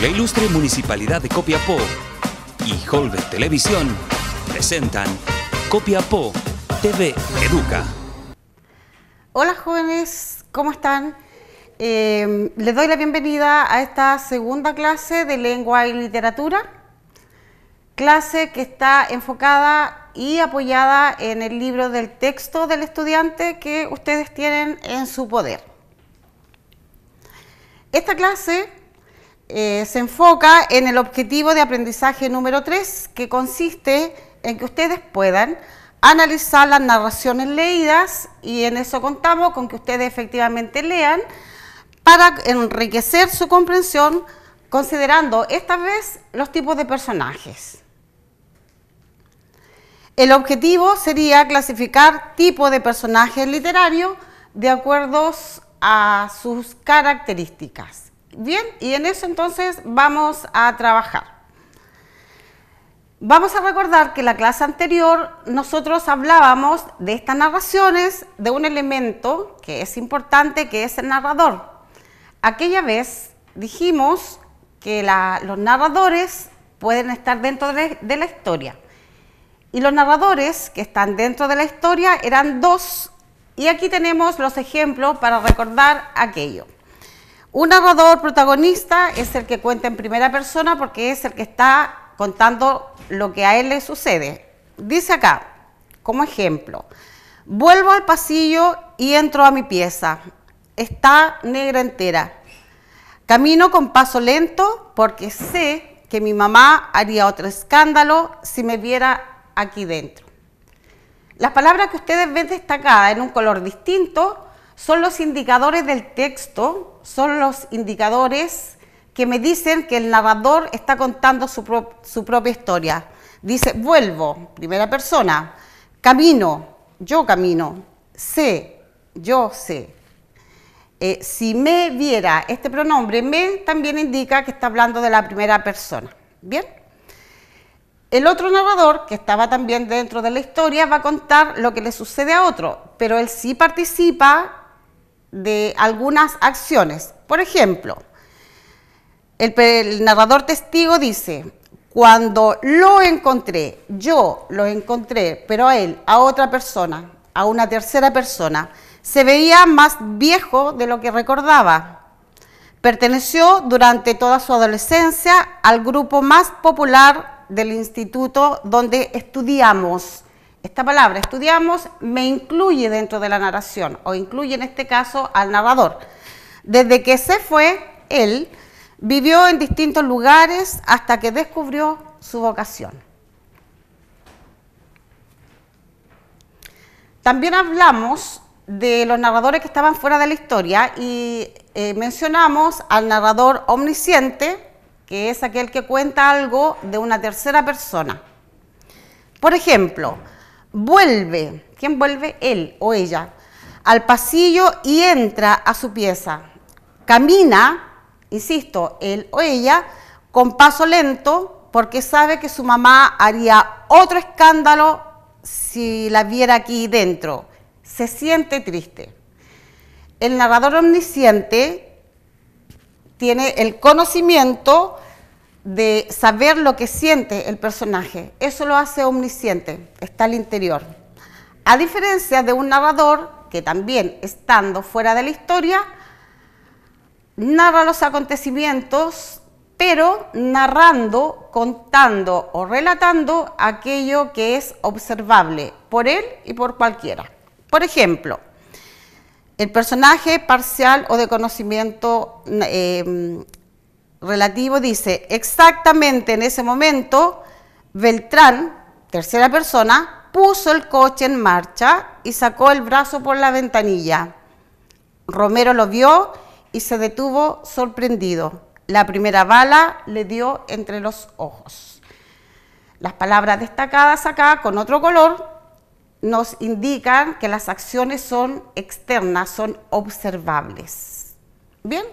La ilustre Municipalidad de Copiapó y Holbert Televisión presentan Copiapó TV Educa. Hola jóvenes, ¿cómo están? Eh, les doy la bienvenida a esta segunda clase de lengua y literatura, clase que está enfocada y apoyada en el libro del texto del estudiante que ustedes tienen en su poder. Esta clase eh, se enfoca en el objetivo de aprendizaje número 3, que consiste en que ustedes puedan analizar las narraciones leídas y en eso contamos con que ustedes efectivamente lean para enriquecer su comprensión considerando esta vez los tipos de personajes. El objetivo sería clasificar tipos de personajes literarios de acuerdo a sus características. Bien, y en eso entonces vamos a trabajar. Vamos a recordar que en la clase anterior nosotros hablábamos de estas narraciones de un elemento que es importante, que es el narrador. Aquella vez dijimos que los narradores pueden estar dentro de la historia. Y los narradores que están dentro de la historia eran dos. Y aquí tenemos los ejemplos para recordar aquello. Un narrador protagonista es el que cuenta en primera persona porque es el que está contando lo que a él le sucede. Dice acá, como ejemplo, vuelvo al pasillo y entro a mi pieza. Está negra entera. Camino con paso lento porque sé que mi mamá haría otro escándalo si me viera aquí dentro. Las palabras que ustedes ven destacadas en un color distinto son los indicadores del texto, son los indicadores que me dicen que el narrador está contando su, propia historia. Dice, vuelvo, primera persona, camino, yo camino, sé, yo sé. Eh, si me viera, este pronombre me también indica que está hablando de la primera persona. Bien. El otro narrador, que estaba también dentro de la historia, va a contar lo que le sucede a otro, pero él sí participa de algunas acciones. Por ejemplo, el, narrador testigo dice, cuando lo encontré, yo lo encontré, pero a él, a otra persona, a una tercera persona, se veía más viejo de lo que recordaba. Perteneció durante toda su adolescencia al grupo más popular del instituto donde estudiamos. Esta palabra estudiamos me incluye dentro de la narración o incluye en este caso al narrador. Desde que se fue, él vivió en distintos lugares hasta que descubrió su vocación. También hablamos de los narradores que estaban fuera de la historia y eh, mencionamos al narrador omnisciente, que es aquel que cuenta algo de una tercera persona. Por ejemplo, vuelve, ¿quién vuelve? Él o ella, al pasillo y entra a su pieza. Camina, insisto, él o ella, con paso lento, porque sabe que su mamá haría otro escándalo si la viera aquí dentro. Se siente triste. El narrador omnisciente tiene el conocimiento de saber lo que siente el personaje. Eso lo hace omnisciente, está al interior. A diferencia de un narrador que también estando fuera de la historia, narra los acontecimientos, pero narrando, contando o relatando aquello que es observable por él y por cualquiera. Por ejemplo, el personaje parcial o de conocimiento eh, relativo dice, exactamente en ese momento, Beltrán, tercera persona, puso el coche en marcha y sacó el brazo por la ventanilla. Romero lo vio y se detuvo sorprendido. La primera bala le dio entre los ojos. Las palabras destacadas acá con otro color nos indican que las acciones son externas, son observables. ¿Bien?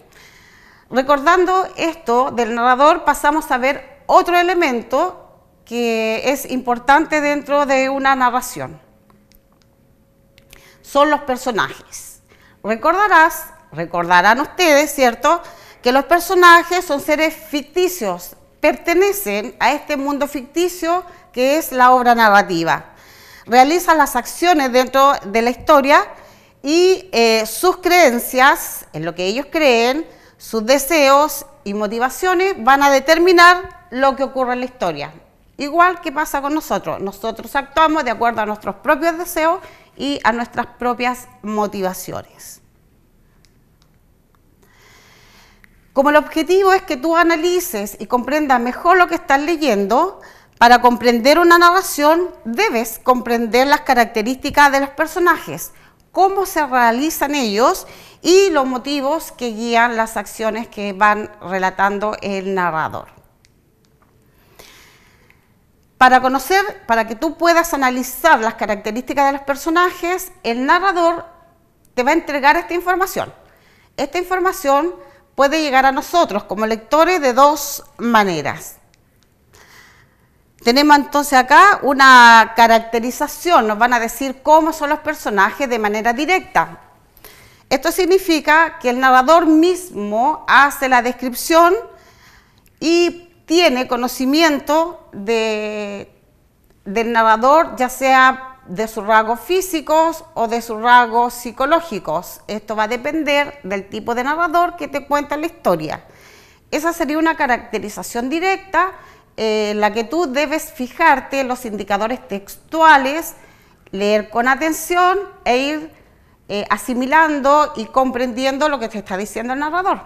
Recordando esto del narrador, pasamos a ver otro elemento que es importante dentro de una narración. Son los personajes. Recordarás, recordarán ustedes, ¿cierto?, que los personajes son seres ficticios, pertenecen a este mundo ficticio que es la obra narrativa. Realizan las acciones dentro de la historia y eh, sus creencias, en lo que ellos creen, sus deseos y motivaciones van a determinar lo que ocurre en la historia. Igual que pasa con nosotros, nosotros actuamos de acuerdo a nuestros propios deseos y a nuestras propias motivaciones. Como el objetivo es que tú analices y comprendas mejor lo que estás leyendo, para comprender una narración debes comprender las características de los personajes, cómo se realizan ellos y los motivos que guían las acciones que van relatando el narrador. Para conocer, para que tú puedas analizar las características de los personajes, el narrador te va a entregar esta información. Esta información puede llegar a nosotros como lectores de dos maneras. Tenemos entonces acá una caracterización, nos van a decir cómo son los personajes de manera directa. Esto significa que el narrador mismo hace la descripción y tiene conocimiento del narrador, ya sea de sus rasgos físicos o de sus rasgos psicológicos. Esto va a depender del tipo de narrador que te cuenta la historia. Esa sería una caracterización directa eh, en la que tú debes fijarte en los indicadores textuales, leer con atención e ir eh, asimilando y comprendiendo lo que te está diciendo el narrador.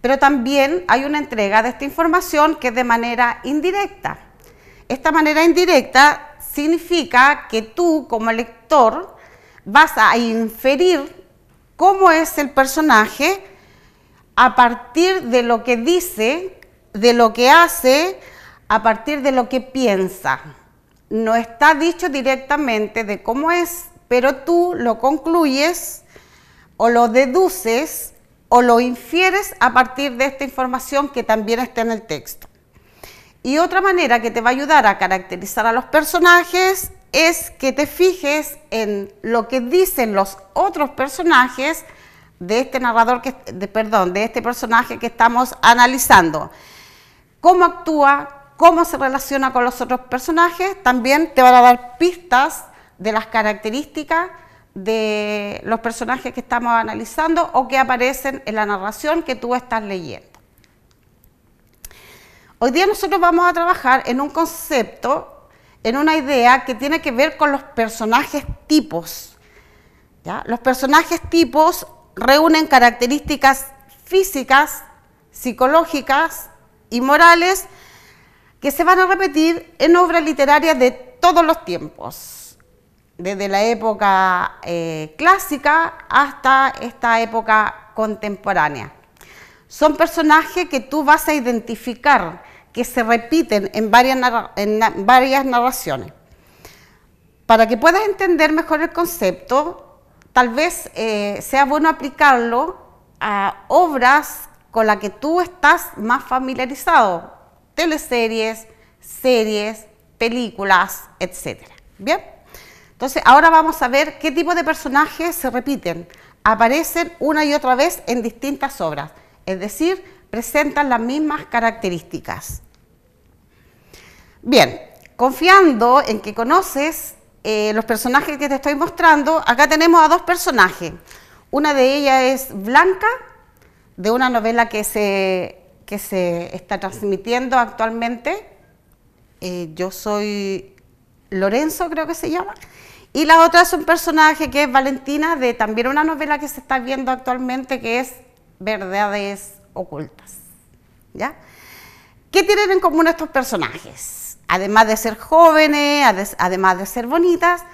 Pero también hay una entrega de esta información que es de manera indirecta. Esta manera indirecta significa que tú como lector vas a inferir cómo es el personaje a partir de lo que dice de lo que hace a partir de lo que piensa. No está dicho directamente de cómo es, pero tú lo concluyes o lo deduces o lo infieres a partir de esta información que también está en el texto. Y otra manera que te va a ayudar a caracterizar a los personajes es que te fijes en lo que dicen los otros personajes de este narrador que de, perdón, de este personaje que estamos analizando cómo actúa, cómo se relaciona con los otros personajes, también te van a dar pistas de las características de los personajes que estamos analizando o que aparecen en la narración que tú estás leyendo. Hoy día nosotros vamos a trabajar en un concepto, en una idea que tiene que ver con los personajes tipos. Los personajes tipos reúnen características físicas, psicológicas, y morales que se van a repetir en obras literarias de todos los tiempos, desde la época eh, clásica hasta esta época contemporánea. Son personajes que tú vas a identificar, que se repiten en varias, en varias narraciones. Para que puedas entender mejor el concepto, tal vez eh, sea bueno aplicarlo a obras con la que tú estás más familiarizado, teleseries, series, películas, etc. Bien, entonces ahora vamos a ver qué tipo de personajes se repiten, aparecen una y otra vez en distintas obras, es decir, presentan las mismas características. Bien, confiando en que conoces eh, los personajes que te estoy mostrando, acá tenemos a dos personajes. Una de ellas es Blanca de una novela que se, que se está transmitiendo actualmente. Eh, yo soy Lorenzo, creo que se llama. Y la otra es un personaje que es Valentina, de también una novela que se está viendo actualmente, que es Verdades Ocultas. ¿Ya? ¿Qué tienen en común estos personajes? Además de ser jóvenes, además de ser bonitas,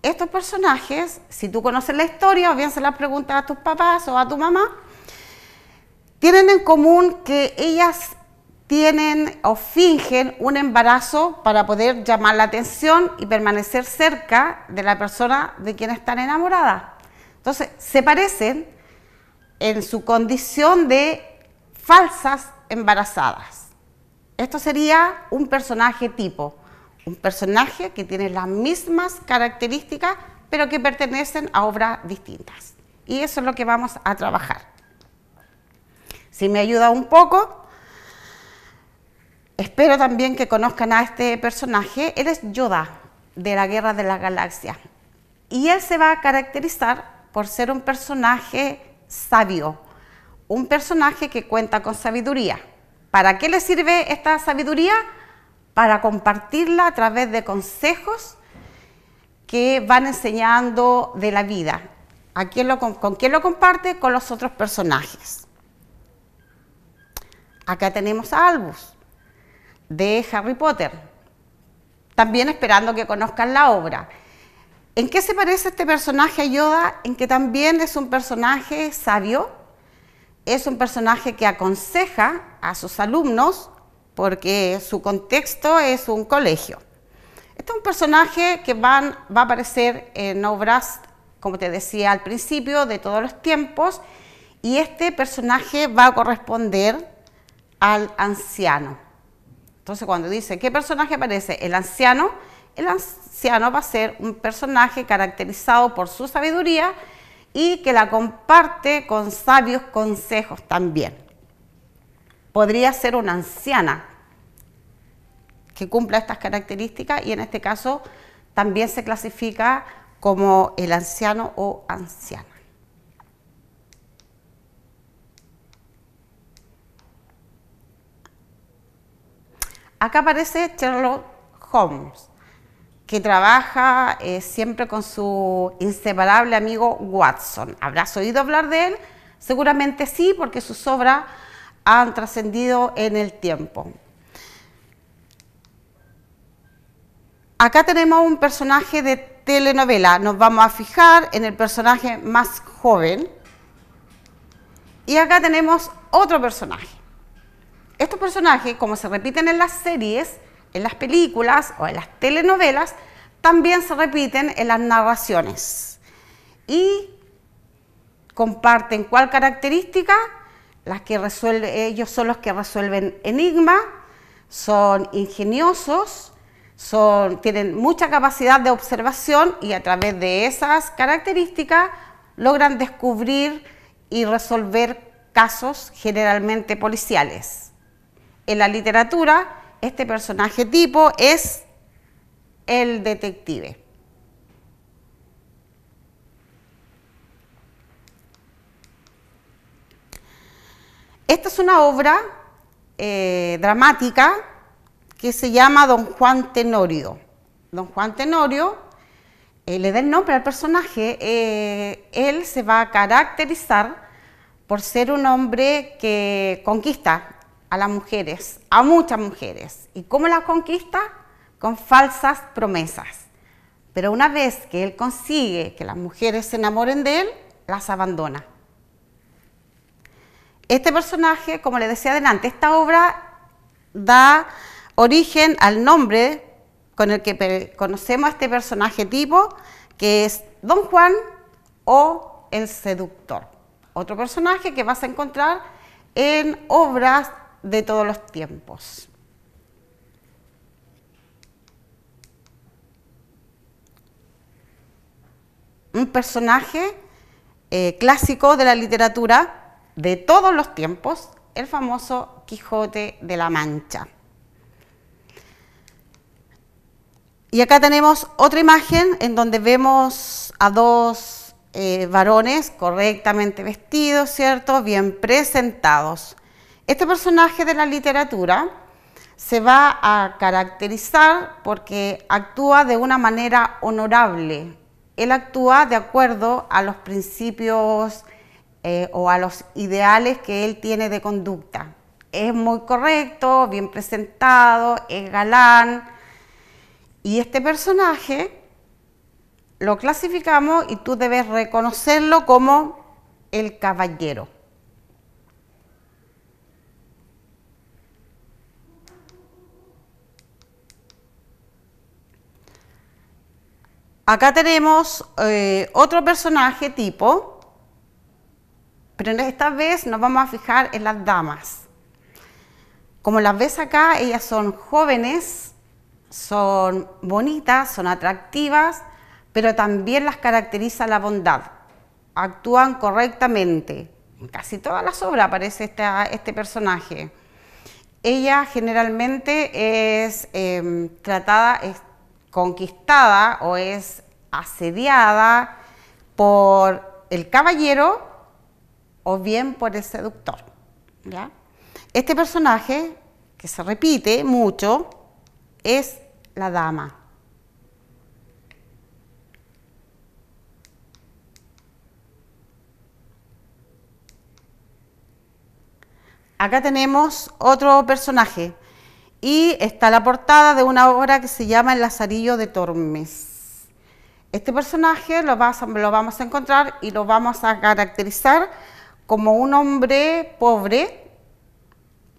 estos personajes, si tú conoces la historia o bien se las preguntas a tus papás o a tu mamá, tienen en común que ellas tienen o fingen un embarazo para poder llamar la atención y permanecer cerca de la persona de quien están enamoradas. Entonces, se parecen en su condición de falsas embarazadas. Esto sería un personaje tipo, un personaje que tiene las mismas características, pero que pertenecen a obras distintas. Y eso es lo que vamos a trabajar. Si me ayuda un poco, espero también que conozcan a este personaje. Él es Yoda de la Guerra de la Galaxia. Y él se va a caracterizar por ser un personaje sabio, un personaje que cuenta con sabiduría. ¿Para qué le sirve esta sabiduría? Para compartirla a través de consejos que van enseñando de la vida. ¿A ¿Con quién lo comparte? Con los otros personajes. Acá tenemos a Albus, de Harry Potter, también esperando que conozcan la obra. ¿En qué se parece este personaje a Yoda? En que también es un personaje sabio, es un personaje que aconseja a sus alumnos, porque su contexto es un colegio. Este es un personaje que va a aparecer en obras, como te decía al principio, de todos los tiempos, y este personaje va a corresponder al anciano. Entonces cuando dice, ¿qué personaje aparece? El anciano. El anciano va a ser un personaje caracterizado por su sabiduría y que la comparte con sabios consejos también. Podría ser una anciana que cumpla estas características y en este caso también se clasifica como el anciano o anciana. Acá aparece Sherlock Holmes, que trabaja eh, siempre con su inseparable amigo Watson. ¿Habrás oído hablar de él? Seguramente sí, porque sus obras han trascendido en el tiempo. Acá tenemos un personaje de telenovela. Nos vamos a fijar en el personaje más joven. Y acá tenemos otro personaje estos personajes, como se repiten en las series, en las películas o en las telenovelas, también se repiten en las narraciones y comparten cuál característica, ellos son los que resuelven enigmas, son ingeniosos, tienen mucha capacidad de observación y a través de esas características logran descubrir y resolver casos generalmente policiales. En la literatura, este personaje tipo es el detective. Esta es una obra eh, dramática que se llama Don Juan Tenorio. Don Juan Tenorio eh, le da el nombre al personaje. Eh, él se va a caracterizar por ser un hombre que conquista a las mujeres, a muchas mujeres. ¿Y cómo las conquista? Con falsas promesas. Pero una vez que él consigue que las mujeres se enamoren de él, las abandona. Este personaje, como le decía adelante, esta obra da origen al nombre con el que conocemos a este personaje tipo, que es Don Juan o el seductor. Otro personaje que vas a encontrar en obras de todos los tiempos. Un personaje eh, clásico de la literatura de todos los tiempos, el famoso Quijote de la Mancha. Y acá tenemos otra imagen en donde vemos a dos eh, varones correctamente vestidos, ¿cierto? Bien presentados. Este personaje de la literatura se va a caracterizar porque actúa de una manera honorable. Él actúa de acuerdo a los principios eh, o a los ideales que él tiene de conducta. Es muy correcto, bien presentado, es galán. Y este personaje lo clasificamos y tú debes reconocerlo como el caballero. Acá tenemos eh, otro personaje tipo, pero esta vez nos vamos a fijar en las damas. Como las ves acá, ellas son jóvenes, son bonitas, son atractivas, pero también las caracteriza la bondad. Actúan correctamente. En casi toda la obra aparece este personaje. Ella generalmente es em, tratada, conquistada o es asediada por el caballero o bien por el seductor. Este personaje, que se repite mucho, es la dama. Acá tenemos otro personaje, y está la portada de una obra que se llama El Lazarillo de Tormes. Este personaje lo, vamos a encontrar y lo vamos a caracterizar como un hombre pobre,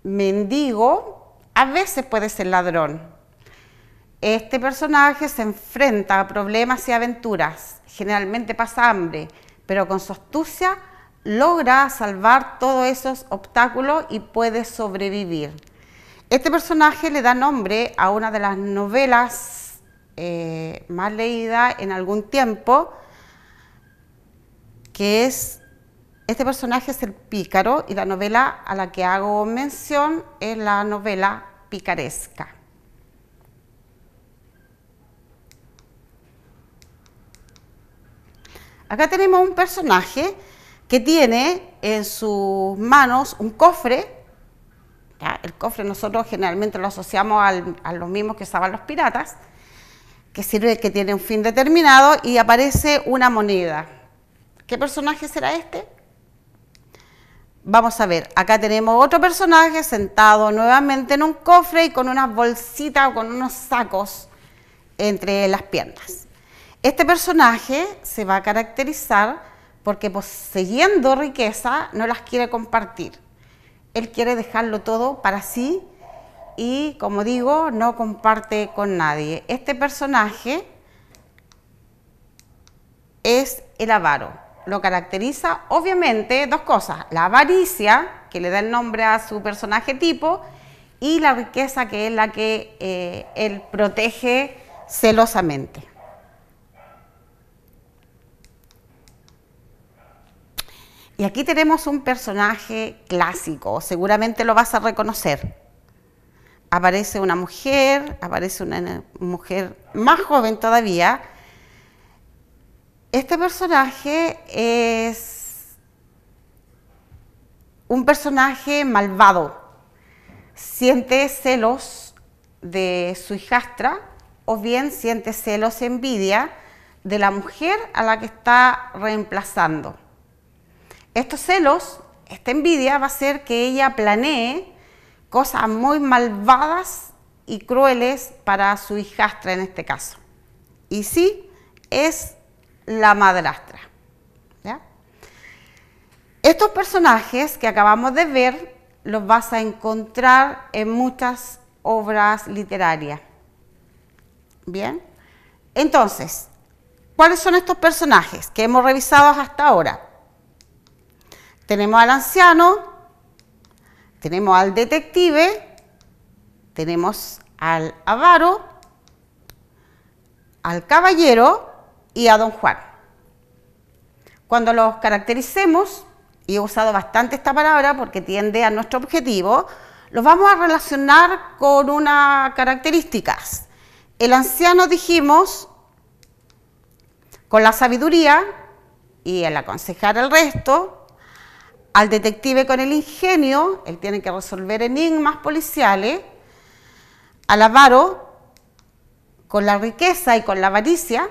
mendigo, a veces puede ser ladrón. Este personaje se enfrenta a problemas y aventuras, generalmente pasa hambre, pero con su astucia logra salvar todos esos obstáculos y puede sobrevivir. Este personaje le da nombre a una de las novelas eh, más leídas en algún tiempo, que es, este personaje es el pícaro y la novela a la que hago mención es la novela picaresca. Acá tenemos un personaje que tiene en sus manos un cofre el cofre nosotros generalmente lo asociamos a los mismos que usaban los piratas, que sirve que tiene un fin determinado y aparece una moneda. ¿Qué personaje será este? Vamos a ver, acá tenemos otro personaje sentado nuevamente en un cofre y con unas bolsitas o con unos sacos entre las piernas. Este personaje se va a caracterizar porque poseyendo riqueza no las quiere compartir él quiere dejarlo todo para sí y, como digo, no comparte con nadie. Este personaje es el avaro. Lo caracteriza, obviamente, dos cosas. La avaricia, que le da el nombre a su personaje tipo, y la riqueza, que es la que eh, él protege celosamente. Y aquí tenemos un personaje clásico, seguramente lo vas a reconocer. Aparece una mujer, aparece una mujer más joven todavía. Este personaje es un personaje malvado. Siente celos de su hijastra o bien siente celos, envidia de la mujer a la que está reemplazando estos celos, esta envidia va a hacer que ella planee cosas muy malvadas y crueles para su hijastra en este caso. Y sí, es la madrastra. Estos personajes que acabamos de ver los vas a encontrar en muchas obras literarias. Bien, entonces, ¿cuáles son estos personajes que hemos revisado hasta ahora? Tenemos al anciano, tenemos al detective, tenemos al avaro, al caballero y a don Juan. Cuando los caractericemos, y he usado bastante esta palabra porque tiende a nuestro objetivo, los vamos a relacionar con unas características. El anciano dijimos con la sabiduría y el aconsejar al resto, al detective con el ingenio, él tiene que resolver enigmas policiales, al avaro con la riqueza y con la avaricia,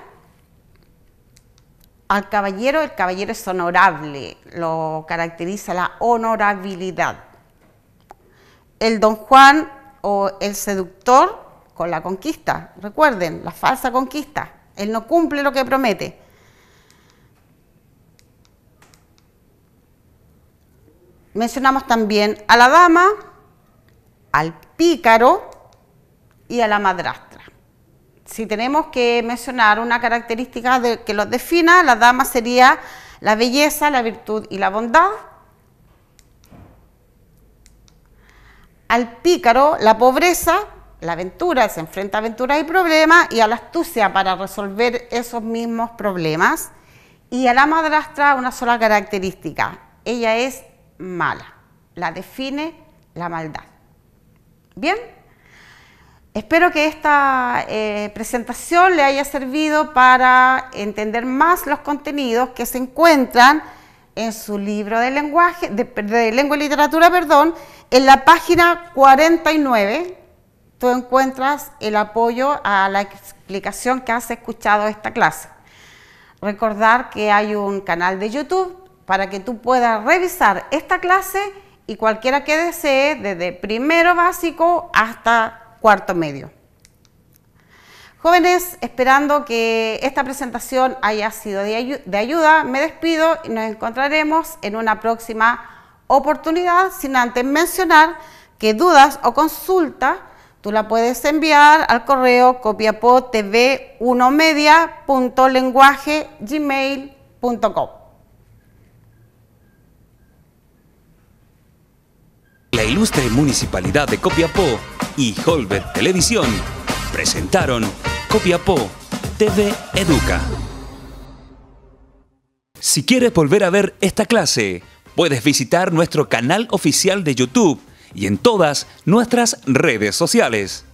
al caballero, el caballero es honorable, lo caracteriza la honorabilidad. El don Juan o el seductor con la conquista, recuerden, la falsa conquista, él no cumple lo que promete. mencionamos también a la dama, al pícaro y a la madrastra. Si tenemos que mencionar una característica que los defina, la dama sería la belleza, la virtud y la bondad. Al pícaro, la pobreza, la aventura, se enfrenta a aventuras y problemas, y a la astucia para resolver esos mismos problemas. Y a la madrastra, una sola característica, ella es mala, la define la maldad. Bien, espero que esta eh, presentación le haya servido para entender más los contenidos que se encuentran en su libro de lenguaje, de, lengua y literatura, perdón, en la página 49 tú encuentras el apoyo a la explicación que has escuchado esta clase. Recordar que hay un canal de YouTube para que tú puedas revisar esta clase y cualquiera que desee desde primero básico hasta cuarto medio. Jóvenes, esperando que esta presentación haya sido de, ayuda, me despido y nos encontraremos en una próxima oportunidad, sin antes mencionar que dudas o consultas Tú la puedes enviar al correo copiapotv1media.lenguaje.gmail.com. ilustre Municipalidad de Copiapó y Holbert Televisión presentaron Copiapó TV Educa. Si quieres volver a ver esta clase, puedes visitar nuestro canal oficial de YouTube y en todas nuestras redes sociales.